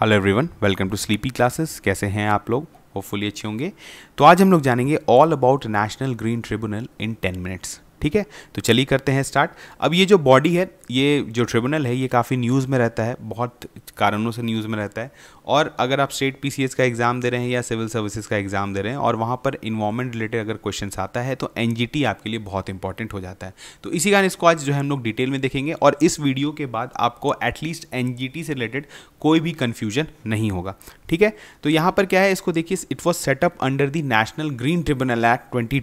hello everyone welcome to Sleepy Classes कैसे हैं आप लोग होपफुली अच्छे होंगे तो आज हम लोग जानेंगे all about National Green Tribunal in ten minutes ठीक है तो चलिए करते हैं स्टार्ट अब ये जो बॉडी है ये जो ट्रिब्यूनल है ये काफ़ी न्यूज़ में रहता है बहुत कारणों से न्यूज़ में रहता है और अगर आप स्टेट पीसीएस का एग्ज़ाम दे रहे हैं या सिविल सर्विसेज का एग्ज़ाम दे रहे हैं और वहाँ पर इन्वॉर्मेंट रिलेटेड अगर क्वेश्चन आता है तो एन आपके लिए बहुत इंपॉर्टेंट हो जाता है तो इसी कारण इसको आज जो है हम लोग डिटेल में देखेंगे और इस वीडियो के बाद आपको एटलीस्ट एन से रिलेटेड कोई भी कन्फ्यूजन नहीं होगा ठीक है तो यहाँ पर क्या है इसको देखिए it was set up under the National Green Tribunal Act twenty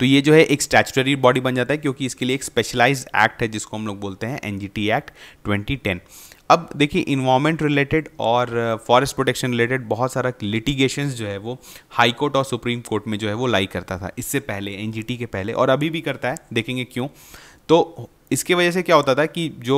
तो ये जो है एक स्टैचुटरी बॉडी बन जाता है क्योंकि इसके लिए एक स्पेशलाइज एक्ट है जिसको हम लोग बोलते हैं एन एक्ट ट्वेंटी अब देखिए इन्वामेंट रिलेटेड और फॉरेस्ट प्रोटेक्शन रिलेटेड बहुत सारा लिटिगेशन जो है वो हाई कोर्ट और सुप्रीम कोर्ट में जो है वो लाई करता था इससे पहले एन के पहले और अभी भी करता है देखेंगे क्यों तो इसके वजह से क्या होता था कि जो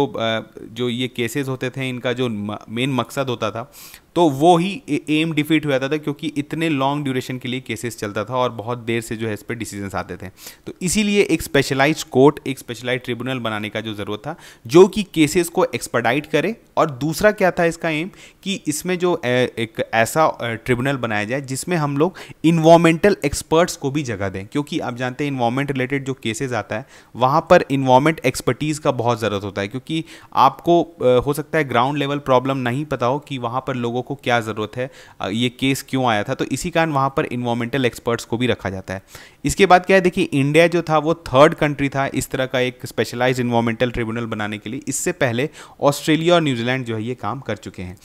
जो ये केसेस होते थे इनका जो मेन मकसद होता था तो वो ही एम डिफीट हो जाता था क्योंकि इतने लॉन्ग ड्यूरेशन के लिए केसेस चलता था और बहुत देर से जो है इस पर डिसीजन आते थे तो इसीलिए एक स्पेशलाइज कोर्ट एक स्पेशलाइज ट्रिब्यूनल बनाने का जो ज़रूरत था जो कि केसेस को एक्सपर्डाइट करे और दूसरा क्या था इसका एम कि इसमें जो एक ऐसा ट्रिब्यूनल बनाया जाए जिसमें हम लोग इन्वामेंटल एक्सपर्ट्स को भी जगह दें क्योंकि आप जानते हैं इन्वामेंट रिलेटेड जो केसेज आता है वहाँ पर इन्वामेंट एक्सपर्टीज़ का बहुत ज़रूरत होता है क्योंकि आपको हो सकता है ग्राउंड लेवल प्रॉब्लम नहीं पता हो कि वहाँ पर लोगों लोगों को क्या ज़रूरत है ये केस क्यों आया था तो इसी कारण वहाँ पर इन्वायरमेंटल एक्सपर्ट्स को भी रखा जाता है इसके बाद क्या है देखिए इंडिया जो था वो थर्ड कंट्री था इस तरह का एक स्पेशलाइज इन्वायरमेंटल ट्रिब्यूनल बनाने के लिए इससे पहले ऑस्ट्रेलिया और न्यूजीलैंड जो है ये काम कर चुके हैं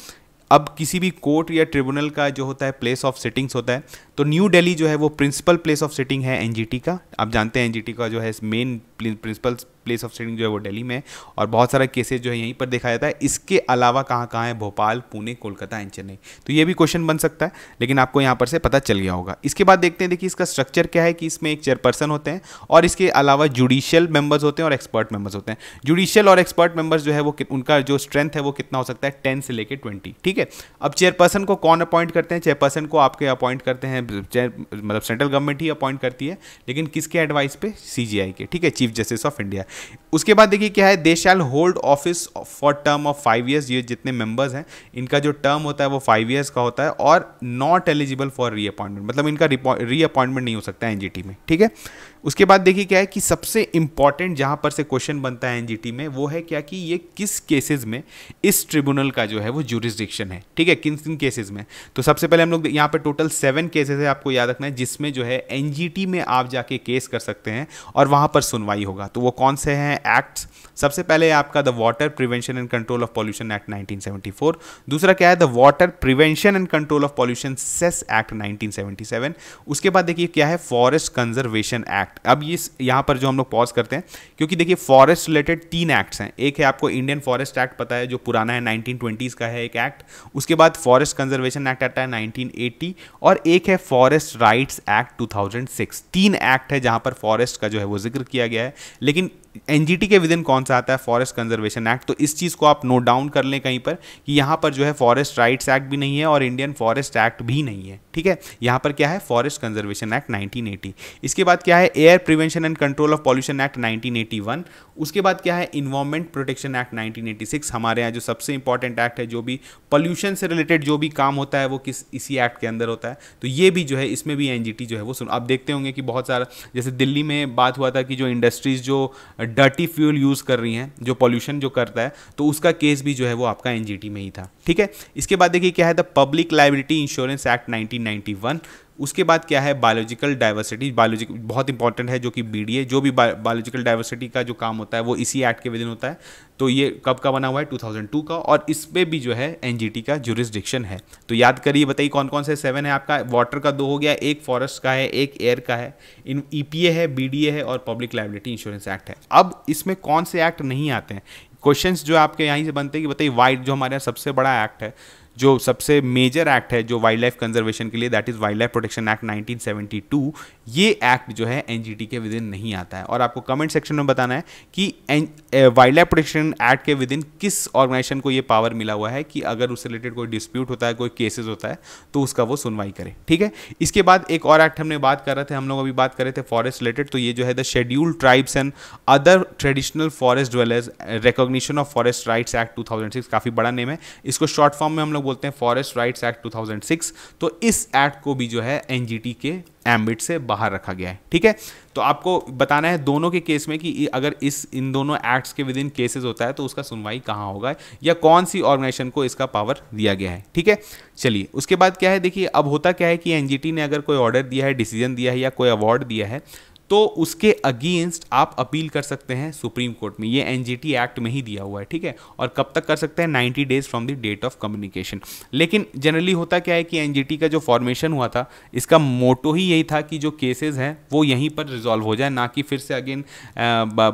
अब किसी भी कोर्ट या ट्रिब्यूनल का जो होता है प्लेस ऑफ सिटिंग्स होता है तो न्यू दिल्ली जो है वो प्रिंसिपल प्लेस ऑफ सिटिंग है एनजीटी का आप जानते हैं एनजीटी का जो है main principal place of setting जो है वो दिल्ली में है और बहुत सारा केसेज जो है यहीं पर देखा जाता है इसके अलावा कहाँ कहाँ है भोपाल पुणे कोलकाता एंड चेन्नई तो ये भी क्वेश्चन बन सकता है लेकिन आपको यहाँ पर से पता चल गया होगा इसके बाद देखते हैं देखिए इसका स्ट्रक्चर क्या है कि इसमें एक चेयरपर्सन होते हैं और इसके अलावा जुडिशियल मेंबर्स होते हैं और एक्सपर्ट मेंबर्स होते हैं जुडिशियल और एक्सपर्ट मेंबर्स जो है वो उनका जो स्ट्रेंथ है वो कितना हो सकता है टेन से लेकर ट्वेंटी ठीक है अब चेयरपर्सन को कौन अपॉइंट करते हैं चेयरपर्सन को आपके अपॉइंट करते हैं मतलब सेंट्रल गवर्नमेंट ही अपॉइंट करती है लेकिन किसके एडवाइस पे सी के ठीक है चीफ जस्टिस ऑफ इंडिया उसके बाद देखिए क्या है they shall hold office for term of five years ये जितने मेंबर्स हैं इनका जो टर्म होता है वो फाइव ईयर्स का होता है और नॉट एलिजिबल फॉर रीअपॉइंटमेंट मतलब इनका रीअपॉइंटमेंट नहीं हो सकता है एनजीटी में ठीक है उसके बाद देखिए क्या है कि सबसे इंपॉर्टेंट जहां पर से क्वेश्चन बनता है एनजीटी में वो है क्या कि ये किस केसेज में इस ट्रिब्यूनल का जो है वो जुरिस्डिक्शन है ठीक है किन किन केसेज में तो सबसे पहले हम लोग यहाँ पर टोटल सेवन केसेज है आपको याद रखना है जिसमें जो है एनजीटी में आप जाके केस कर सकते हैं और वहां पर सुनवाई होगा तो वो कौन से हैं एक्ट्स सबसे पहले आपका the Water Prevention and Control of Pollution Act 1974 दूसरा क्या है the Water Prevention and Control of Pollution Cess Act 1977 उसके बाद देखिए क्या है फॉरेस्ट कंजर्वेशन एक्ट अब ये यहाँ पर जो हम लोग पॉज करते हैं क्योंकि देखिए फॉरेस्ट रिलेटेड तीन एक्ट्स हैं एक है आपको इंडियन फॉरेस्ट एक्ट पता है जो पुराना है नाइनटीन का है एक एक्ट उसके बाद फॉरेस्ट कंजर्वेशन एक्ट आता है नाइनटीन और एक है फॉरेस्ट राइट्स एक्ट टू तीन एक्ट है जहाँ पर फॉरेस्ट का जो है वो जिक्र किया गया है लेकिन एन के विदिन कौन सा आता है फॉरेस्ट कंजर्वेशन एक्ट तो इस चीज़ को आप नोट डाउन कर लें कहीं पर कि यहाँ पर जो है फॉरेस्ट राइट्स एक्ट भी नहीं है और इंडियन फॉरेस्ट एक्ट भी नहीं है ठीक है यहाँ पर क्या है फॉरेस्ट कंजर्वेशन एक्ट नाइनटीन इसके बाद क्या है Air Prevention and Control of Pollution Act nineteen उसके बाद क्या है इन्वायरमेंट प्रोटेक्शन एक्ट नाइनटीन हमारे यहाँ जो सबसे इंपॉर्टेंट एक्ट है जो भी पॉल्यूशन से रिलेटेड जो भी काम होता है वो किस इसी एक्ट के अंदर होता है तो ये भी जो है इसमें भी एन जो है वो सुन आप देखते होंगे कि बहुत सारा जैसे दिल्ली में बात हुआ था कि जो इंडस्ट्रीज़ जो डर्टी फ्यूल यूज़ कर रही हैं जो पॉल्यूशन जो करता है तो उसका केस भी जो है वो आपका एनजीटी में ही था ठीक है इसके बाद देखिए क्या है the Public Liability Insurance Act nineteen उसके बाद क्या है बायोलॉजिकल डाइवर्सिटी बायोलॉजिक बहुत इंपॉर्टेंट है जो कि बी जो भी बायोलॉजिकल डाइवर्सिटी का जो काम होता है वो इसी एक्ट के विदिन होता है तो ये कब का बना हुआ है 2002 का और इस पर भी जो है टी का जुरिस्डिक्शन है तो याद करिए बताइए कौन कौन से सेवन है आपका वाटर का दो हो गया एक फॉरेस्ट का है एक एयर का है इन ए e है ए है और पब्लिक लाइबिलिटी इंश्योरेंस एक्ट है अब इसमें कौन से एक्ट नहीं आते हैं क्वेश्चंस जो आपके यहीं से बनते हैं कि बताइए वाइट जो हमारे यहाँ सबसे बड़ा एक्ट है जो सबसे मेजर एक्ट है जो वाइल्ड लाइफ कंजर्वेशन के लिए that is wild life protection act 1972 ये एक्ट जो है एनजीटी के विदिन नहीं आता है और आपको कमेंट सेक्शन में बताना है कि वाइल्ड लाइफ प्रोटेक्शन एक्ट के विदिन किस ऑर्गेनाइजेशन को ये पावर मिला हुआ है कि अगर उससे रिलेटेड कोई डिस्प्यूट होता है कोई केसेस होता है तो उसका वो सुनवाई करे ठीक है इसके बाद एक और एक्ट हमने बात कर रहे थे हम लोग अभी बात कर रहे थे फॉरेस्ट रिलेटेड तो ये जो है the schedule tribes and other traditional forest dwellers recognition of forest rights act to काफ़ी बड़ा नेम है इसको शॉर्ट फॉर्म में हम लोग बोलते हैं फॉरेस्ट राइट्स एक्ट 2006 तो इस एक्ट को भी जो है एनजीटी के एम्बिट से बाहर रखा गया है ठीक है तो आपको बताना है दोनों के केस में कि अगर इस इन दोनों एक्ट्स के विद इन केसेस होता है तो उसका सुनवाई कहाँ होगा या कौन सी ऑर्गेनाइजेशन को इसका पावर दिया गया है ठीक है चलिए उसके बाद क्या है देखिए अब होता क्या है कि एनजीटी ने अगर कोई ऑर्डर दिया है डिसीजन दिया है या कोई अवार्ड दिया है तो उसके अगेंस्ट आप अपील कर सकते हैं सुप्रीम कोर्ट में ये एन एक्ट में ही दिया हुआ है ठीक है और कब तक कर सकते हैं 90 days from the date of communication लेकिन जनरली होता क्या है कि एन का जो फॉर्मेशन हुआ था इसका मोटो ही यही था कि जो केसेस हैं वो यहीं पर रिजॉल्व हो जाए ना कि फिर से again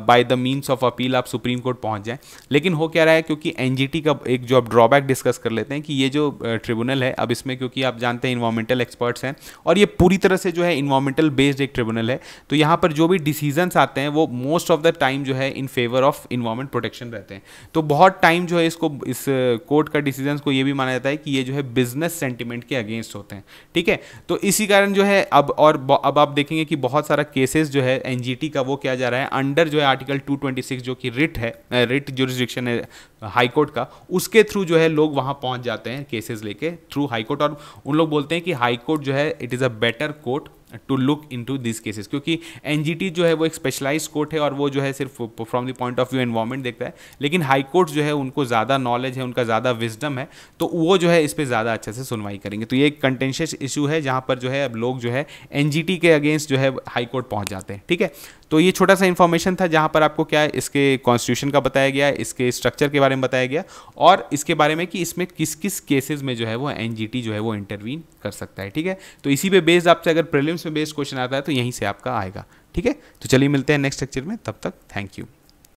by the means of appeal आप सुप्रीम कोर्ट पहुंच जाए लेकिन हो क्या रहा है क्योंकि एन का एक जो आप ड्रॉबैक डिस्कस कर लेते हैं कि ये जो ट्रिब्यूनल है अब इसमें क्योंकि आप जानते हैं इन्वायरमेंटल एक्सपर्ट्स हैं और ये पूरी तरह से जो है इन्वायरमेंटल बेस्ड एक ट्रिब्यूनल है तो यहाँ पर जो भी डिसीजंस आते हैं वो मोस्ट ऑफ द टाइम जो है in favour of environment protection रहते हैं तो बहुत टाइम जो है इसको इस कोर्ट का डिसीजन को ये भी माना जाता है कि ये जो है बिजनेस सेंटिमेंट के अगेंस्ट होते हैं ठीक है तो इसी कारण जो है अब और अब आप देखेंगे कि बहुत सारा केसेस जो है एन का वो किया जा रहा है अंडर जो है आर्टिकल टू जो कि रिट है रिट जुरिस्डिक्शन है हाईकोर्ट का उसके थ्रू जो है लोग वहां पहुंच जाते हैं केसेस लेके थ्रू हाईकोर्ट और उन लोग बोलते हैं कि हाईकोर्ट जो है it is a better court to look into this cases क्योंकि एन जी टी जो है वो एक स्पेशलाइज कोर्ट है और वो जो है सिर्फ from the point of view environment देखता है लेकिन हाई कोर्ट जो है उनको ज़्यादा नॉलेज है उनका ज़्यादा विजडम है तो वो जो है इस पर ज़्यादा अच्छे से सुनवाई करेंगे तो ये एक कंटेंशियस इशू है जहाँ पर जो है अब लोग जो है एन जी टी के अगेंस्ट जो है हाई कोर्ट पहुँच जाते हैं ठीक है तो ये छोटा सा इन्फॉर्मेशन था जहाँ पर आपको क्या है इसके कॉन्स्टिट्यूशन का बताया गया इसके स्ट्रक्चर के बारे में बताया गया और इसके बारे में कि इसमें किस किस केसेस में जो है वो एन जो है वो इंटरवीन कर सकता है ठीक है तो इसी पे बेस्ड आपसे अगर प्रिलिम्स में बेस्ड क्वेश्चन आता है तो यहीं से आपका आएगा ठीक है तो चलिए मिलते हैं नेक्स्ट लेक्चर में तब तक थैंक यू